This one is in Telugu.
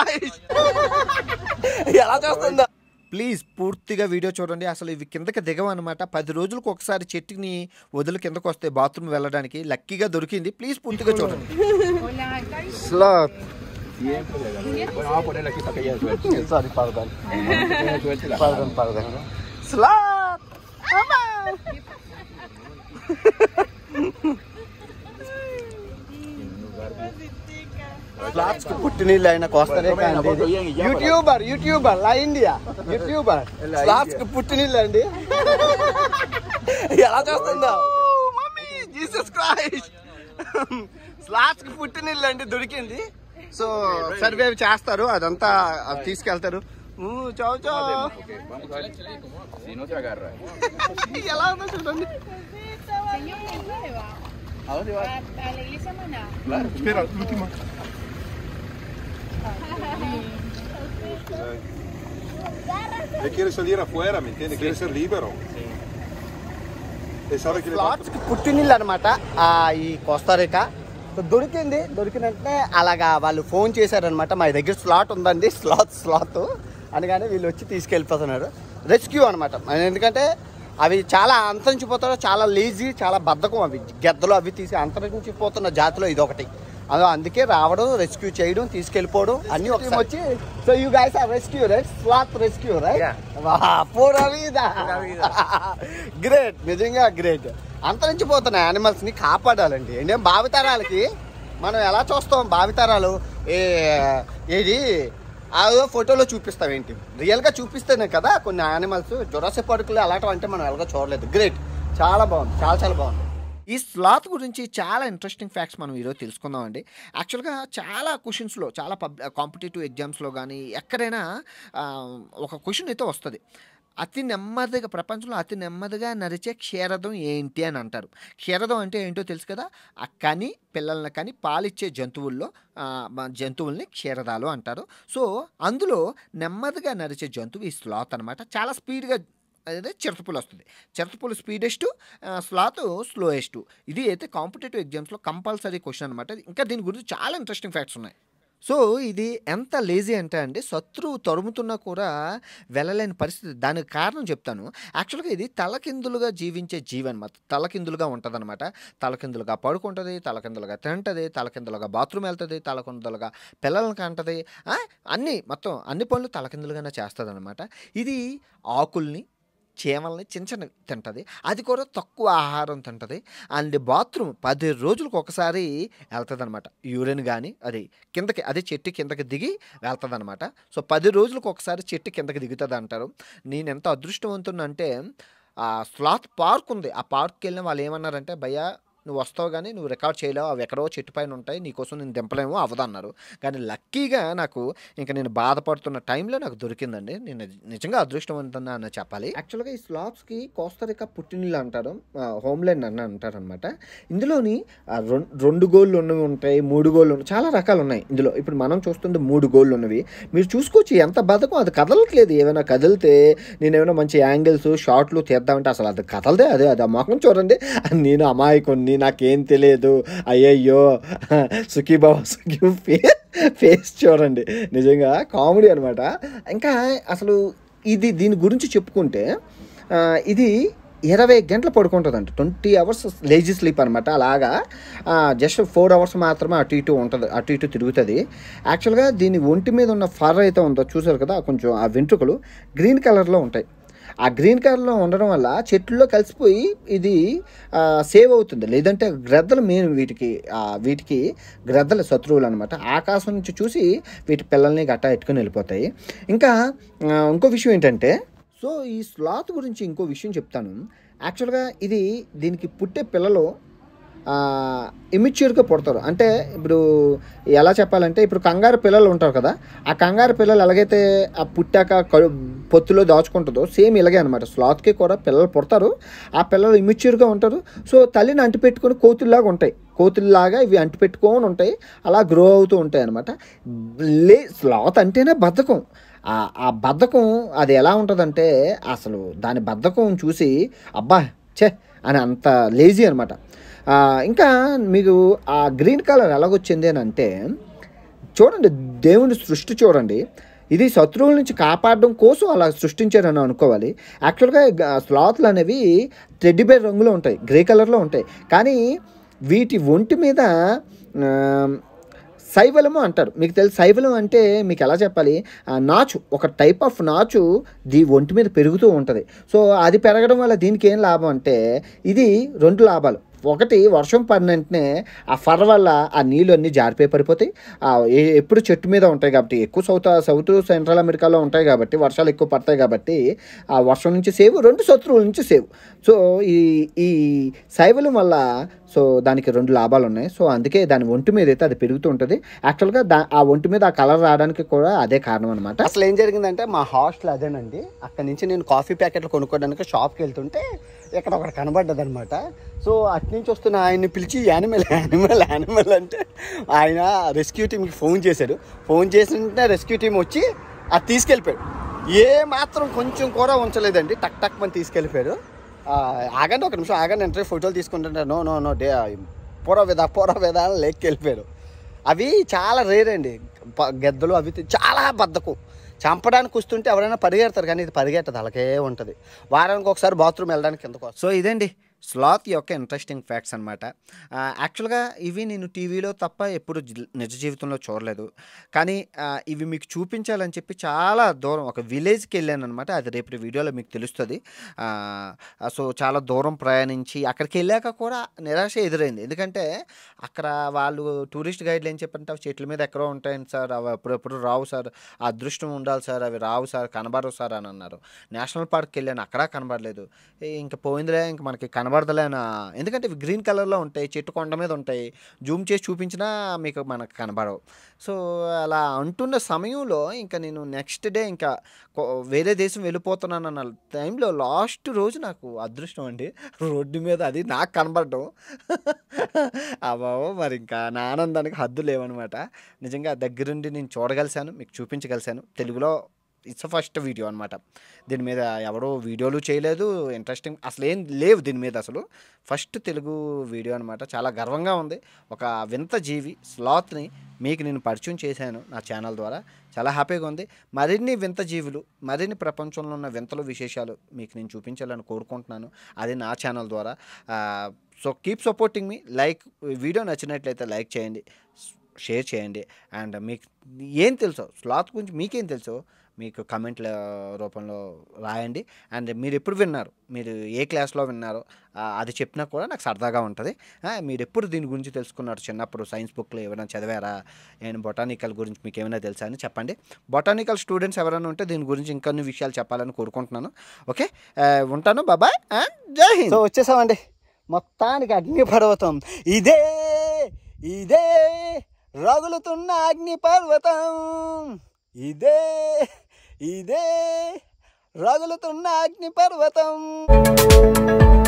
ఎలా చేస్తుందా ప్లీజ్ పూర్తిగా వీడియో చూడండి అసలు ఇవి కిందకి దిగవన్నమాట పది రోజులకు ఒకసారి చెట్టుని వదిలి కిందకు వస్తే బాత్రూమ్ వెళ్ళడానికి లక్కీగా దొరికింది ప్లీజ్ పూర్తిగా చూడండి స్లా ఫ్లాప్స్ కు పుట్టి నీళ్ళు ఆయన కోస్తలేక యూట్యూబర్ యూట్యూబర్ లా ఇండియా యూట్యూబర్ ఫ్లాప్స్ కు పుట్టి నీళ్ళు అండి ఎలా చూస్తుందో జీసస్ క్రైస్ట్ పుట్టి నీళ్ళు అండి దొరికింది సో సర్వే చేస్తారు అదంతా తీసుకెళ్తారు చౌ చౌ ఎలా ఉందో చూడండి Él e quiere salir afuera, ¿me entiendes? Quiere ser libero. ఫ్లాట్స్కి పుట్టినీళ్ళు అనమాట ఈ Rica. దొరికింది దొరికినట్టే అలాగా వాళ్ళు ఫోన్ చేశారనమాట మా దగ్గర స్లాట్ ఉందండి స్లాట్ స్లాట్ అనగానే వీళ్ళు వచ్చి తీసుకెళ్ళిపోతున్నారు రెస్క్యూ అనమాట ఎందుకంటే అవి చాలా అంతరించిపోతారు చాలా లేజీ చాలా బద్ధకం అవి గెద్దలు అవి తీసి అంతరించిపోతున్న జాతిలో ఇదొకటి అలా అందుకే రావడం రెస్క్యూ చేయడం తీసుకెళ్ళిపోవడం అన్ని ఒక వచ్చి so you guys are rescue right స్వాత్ రెస్క్యూ రైట్ గ్రేట్ నిజంగా గ్రేట్ అంతరించిపోతున్న యానిమల్స్ ని కాపాడాలండి ఏం భావితరాలకి మనం ఎలా చూస్తాం భావితరాలు ఏది అదో ఫోటోలో చూపిస్తాం ఏంటి రియల్గా చూపిస్తేనే కదా కొన్ని యానిమల్స్ జొరాసే పడుకులు అలాంటివి అంటే మనం ఎలాగో చూడలేదు గ్రేట్ చాలా బాగుంది చాలా చాలా బాగుంది ఈ స్లాత్ గురించి చాలా ఇంట్రెస్టింగ్ ఫ్యాక్ట్స్ మనం ఈరోజు తెలుసుకుందామండి యాక్చువల్గా చాలా క్వశ్చన్స్లో చాలా పబ్ కాంపిటేటివ్ ఎగ్జామ్స్లో కానీ ఎక్కడైనా ఒక క్వశ్చన్ అయితే వస్తుంది అతి నెమ్మదిగా ప్రపంచంలో అతి నెమ్మదిగా నడిచే క్షీరదం ఏంటి అని అంటారు క్షీరదం అంటే ఏంటో తెలుసు కదా ఆ కని పిల్లల్ని కానీ పాలిచ్చే జంతువుల్లో జంతువుల్ని క్షీరదాలు అంటారు సో అందులో నెమ్మదిగా నడిచే జంతువు ఈ స్లాత్ అనమాట చాలా స్పీడ్గా అదే చిరతపులు వస్తుంది చిరతపులు స్పీడెస్ట్ స్లాత్ స్లోయెస్ట్ ఇది అయితే కాంపిటేటివ్ ఎగ్జామ్స్లో కంపల్సరీ క్వశ్చన్ అనమాట ఇంకా దీని గురించి చాలా ఇంట్రెస్టింగ్ ఫ్యాక్ట్స్ ఉన్నాయి సో ఇది ఎంత లేజీ అంటే అండి శత్రువు తరుముతున్నా కూడా వెళ్ళలేని పరిస్థితి దానికి కారణం చెప్తాను యాక్చువల్గా ఇది తలకిందులుగా జీవించే జీవి అనమాట తలకిందులుగా ఉంటుందన్నమాట తలకిందులుగా పడుకుంటుంది తలకిందులుగా తింటుంది తలకిందులుగా బాత్రూమ్ వెళ్తుంది తలకిందులుగా పిల్లలను కంటది అన్నీ మొత్తం అన్ని పనులు తలకిందులుగానే చేస్తుంది అనమాట ఇది ఆకుల్ని చీమల్ని చిన్న చిన్న తింటుంది అది కూడా తక్కువ ఆహారం తింటుంది అండ్ బాత్రూమ్ పది రోజులకు ఒకసారి వెళ్తుంది అనమాట యూరిన్ కానీ అది కిందకి అదే చెట్టు కిందకి దిగి వెళ్తుంది అనమాట సో పది రోజులకు ఒకసారి చెట్టు కిందకి దిగుతుంది అంటారు నేను ఎంత అదృష్టవంతున్నా అంటే స్లాత్ పార్క్ ఉంది ఆ పార్క్కి వెళ్ళిన వాళ్ళు ఏమన్నారంటే భయ్యా నువ్వు వస్తావు కానీ నువ్వు రికార్డ్ చేయలేవు అవి ఎక్కడో చెట్టు పైన ఉంటాయి నీకోసం నేను దింపలేము అవదన్నారు కానీ లక్కీగా నాకు ఇంకా నేను బాధపడుతున్న టైంలో నాకు దొరికిందండి నేను నిజంగా అదృష్టవంతంగా అని చెప్పాలి యాక్చువల్గా ఈ స్లాబ్స్కి కోస్తరిక పుట్టినీళ్ళు అంటారు హోమ్ల్యాండ్ అని అంటారనమాట ఇందులోని రెండు గోళ్ళు ఉన్నవి ఉంటాయి మూడు గోళ్ళు ఉన్నాయి చాలా రకాలు ఉన్నాయి ఇందులో ఇప్పుడు మనం చూస్తుంది మూడు గోళ్ళు ఉన్నవి మీరు చూసుకోవచ్చు ఎంత బతకం అది కదలట్లేదు ఏమైనా కదిలితే నేను ఏమైనా మంచి యాంగిల్స్ షార్ట్లు తీద్దామంటే అసలు అది కదలదే అదే అది ఆ మొఖం చూడండి నేను అమాయకుని అయిపోయింది నాకేం తెలియదు అయ్యయ్యో సుఖీబావ సుఖీ ఫే ఫేస్ చూడండి నిజంగా కామెడీ అనమాట ఇంకా అసలు ఇది దీని గురించి చెప్పుకుంటే ఇది ఇరవై గంటలు అంట ట్వంటీ అవర్స్ లేజీ స్లీప్ అనమాట అలాగా జస్ట్ ఫోర్ అవర్స్ మాత్రమే అటు ఇటు ఉంటుంది అటు ఇటు తిరుగుతుంది యాక్చువల్గా దీని ఒంటి మీద ఉన్న ఫర్ అయితే ఉందో చూసారు కదా కొంచెం ఆ వెంట్రుకలు గ్రీన్ కలర్లో ఉంటాయి ఆ గ్రీన్ కలర్లో ఉండడం వల్ల చెట్టులో కలిసిపోయి ఇది సేవ్ అవుతుంది లేదంటే గ్రద్దలు మెయిన్ వీటికి వీటికి గ్రద్దల శత్రువులు అనమాట ఆకాశం నుంచి చూసి వీటి పిల్లల్ని గట్టా ఎట్టుకుని వెళ్ళిపోతాయి ఇంకా ఇంకో విషయం ఏంటంటే సో ఈ స్లాత్ గురించి ఇంకో విషయం చెప్తాను యాక్చువల్గా ఇది దీనికి పుట్టే పిల్లలు ఇమిచ్యూర్గా పుడతారు అంటే ఇప్పుడు ఎలా చెప్పాలంటే ఇప్పుడు కంగారు పిల్లలు ఉంటారు కదా ఆ కంగారు పిల్లలు ఎలాగైతే ఆ పుట్టాక పొత్తులో దాచుకుంటుందో సేమ్ ఇలాగే అనమాట స్లాత్కి కూడా పిల్లలు పుడతారు ఆ పిల్లలు ఇమిచ్యూర్గా ఉంటారు సో తల్లిని అంటిపెట్టుకుని కోతుల్లాగా ఉంటాయి కోతుల్లాగా ఇవి అంటిపెట్టుకొని ఉంటాయి అలా గ్రో అవుతూ ఉంటాయి అనమాట లే స్లాత్ అంటేనే బద్ధకం ఆ బద్ధకం అది ఎలా ఉంటుందంటే అసలు దాని బద్ధకం చూసి అబ్బా చే అని అంత లేజీ అనమాట ఇంకా మీరు ఆ గ్రీన్ కలర్ ఎలాగొచ్చింది అని అంటే చూడండి దేవుని సృష్టి చూడండి ఇది శత్రువుల నుంచి కాపాడడం కోసం అలా సృష్టించారని అనుకోవాలి యాక్చువల్గా స్లాత్లు అనేవి బేర్ రంగులో ఉంటాయి గ్రే కలర్లో ఉంటాయి కానీ వీటి ఒంటి మీద శైవలము అంటారు మీకు తెలుసు శైవలం అంటే మీకు ఎలా చెప్పాలి నాచు ఒక టైప్ ఆఫ్ నాచు దీ ఒంటి మీద పెరుగుతూ ఉంటుంది సో అది పెరగడం వల్ల దీనికి ఏం లాభం అంటే ఇది రెండు లాభాలు ఒకటి వర్షం పడిన వెంటనే ఆ ఫర్ వల్ల ఆ నీళ్ళు అన్నీ జారిపోయి పడిపోతాయి ఎప్పుడు చెట్టు మీద ఉంటాయి కాబట్టి ఎక్కువ సౌత్ సౌత్ సెంట్రల్ అమెరికాలో ఉంటాయి కాబట్టి వర్షాలు ఎక్కువ పడతాయి కాబట్టి ఆ వర్షం నుంచి సేవ్ రెండు శత్రువుల నుంచి సేవ్ సో ఈ ఈ శైవలం వల్ల సో దానికి రెండు లాభాలు ఉన్నాయి సో అందుకే దాని ఒంటి మీద అయితే అది పెరుగుతూ ఉంటుంది యాక్చువల్గా దా ఆ ఒంటి మీద ఆ కలర్ రావడానికి కూడా అదే కారణం అనమాట అసలు ఏం జరిగిందంటే మా హాస్టల్ అదేనండి అక్కడ నుంచి నేను కాఫీ ప్యాకెట్లు కొనుక్కోవడానికి షాప్కి వెళ్తుంటే ఇక్కడ ఒకటి కనబడ్డది అనమాట సో అట్నుంచి వస్తున్న ఆయన్ని పిలిచి యానిమల్ యానిమల్ యానిమల్ అంటే ఆయన రెస్క్యూ టీమ్కి ఫోన్ చేశాడు ఫోన్ చేసిన రెస్క్యూ టీం వచ్చి అది తీసుకెళ్ళిపోయాడు ఏ మాత్రం కొంచెం కూడా ఉంచలేదండి టక్ టక్ మని తీసుకెళ్ళిపోయాడు ఆగండి ఒక నిమిషం ఆగండి ఎంట్రీ ఫోటోలు తీసుకుంటుంటే నో నో నో డే పొరవేద పొరవేద అని లేక్కి వెళ్ళిపోయారు అవి చాలా రేర్ అండి గెద్దలు అవి చాలా బద్దకు చంపడానికి వస్తుంటే ఎవరైనా పరిగెడతారు కానీ ఇది పరిగెట్టదు అలాగే ఉంటుంది వారానికి ఒకసారి బాత్రూమ్ వెళ్ళడానికి కిందకు సో ఇదండి స్లాత్ యొక్క ఇంట్రెస్టింగ్ ఫ్యాక్ట్స్ అనమాట యాక్చువల్గా ఇవి నేను టీవీలో తప్ప ఎప్పుడు నిజ జీవితంలో చూడలేదు కానీ ఇవి మీకు చూపించాలని చెప్పి చాలా దూరం ఒక విలేజ్కి వెళ్ళాను అనమాట అది రేపు వీడియోలో మీకు తెలుస్తుంది సో చాలా దూరం ప్రయాణించి అక్కడికి వెళ్ళాక కూడా నిరాశ ఎదురైంది ఎందుకంటే అక్కడ వాళ్ళు టూరిస్ట్ గైడ్లు ఏం చెప్పంటే అవి చెట్ల మీద ఎక్కడో ఉంటాయండి సార్ అవి అప్పుడెప్పుడు రావు సార్ అదృష్టం ఉండాలి సార్ అవి రావు సార్ కనబడవు సార్ అని అన్నారు నేషనల్ పార్క్కి వెళ్ళాను అక్కడ కనబడలేదు ఇంకా పోయిందిలే ఇంక మనకి కన కనబడతలేనా ఎందుకంటే ఇవి గ్రీన్ కలర్లో ఉంటాయి చెట్టు కొండ మీద ఉంటాయి జూమ్ చేసి చూపించినా మీకు మనకు కనబడవు సో అలా అంటున్న సమయంలో ఇంకా నేను నెక్స్ట్ డే ఇంకా వేరే దేశం వెళ్ళిపోతున్నాను అన్న టైంలో లాస్ట్ రోజు నాకు అదృష్టం అండి రోడ్డు మీద అది నాకు కనబడటం అబావో మరి ఇంకా నా ఆనందానికి హద్దు లేవనమాట నిజంగా దగ్గరుండి నేను చూడగలిశాను మీకు చూపించగలిశాను తెలుగులో ఇట్స్ ఫస్ట్ వీడియో అనమాట దీని మీద ఎవడో వీడియోలు చేయలేదు ఇంట్రెస్టింగ్ అసలు ఏం లేవు దీని మీద అసలు ఫస్ట్ తెలుగు వీడియో అనమాట చాలా గర్వంగా ఉంది ఒక వింత జీవి స్లాత్ని మీకు నేను పరిచయం చేశాను నా ఛానల్ ద్వారా చాలా హ్యాపీగా ఉంది మరిన్ని వింత జీవులు మరిన్ని ప్రపంచంలో ఉన్న వింతలు విశేషాలు మీకు నేను చూపించాలని కోరుకుంటున్నాను అది నా ఛానల్ ద్వారా సో కీప్ సపోర్టింగ్ మీ లైక్ వీడియో నచ్చినట్లయితే లైక్ చేయండి షేర్ చేయండి అండ్ మీకు ఏం తెలుసో స్లాత్ గురించి మీకేం తెలుసో మీకు కమెంట్ల రూపంలో రాయండి అండ్ మీరు ఎప్పుడు విన్నారు మీరు ఏ క్లాస్లో విన్నారో అది చెప్పినా కూడా నాకు సరదాగా ఉంటుంది మీరు ఎప్పుడు దీని గురించి తెలుసుకున్నారు చిన్నప్పుడు సైన్స్ బుక్లో ఏమైనా చదివారా నేను బొటానికల్ గురించి మీకు ఏమైనా తెలుసా అని చెప్పండి బొటానికల్ స్టూడెంట్స్ ఎవరైనా ఉంటే దీని గురించి ఇంకొన్ని విషయాలు చెప్పాలని కోరుకుంటున్నాను ఓకే ఉంటాను బాబాయ్ అండ్ జై హింద్ సో వచ్చేసామండి మొత్తానికి అగ్ని పర్వతం ఇదే ఇదే రగులుతున్న అగ్ని పర్వతం ఇదే ఇదే రగులుతున్న అగ్నిపర్వతం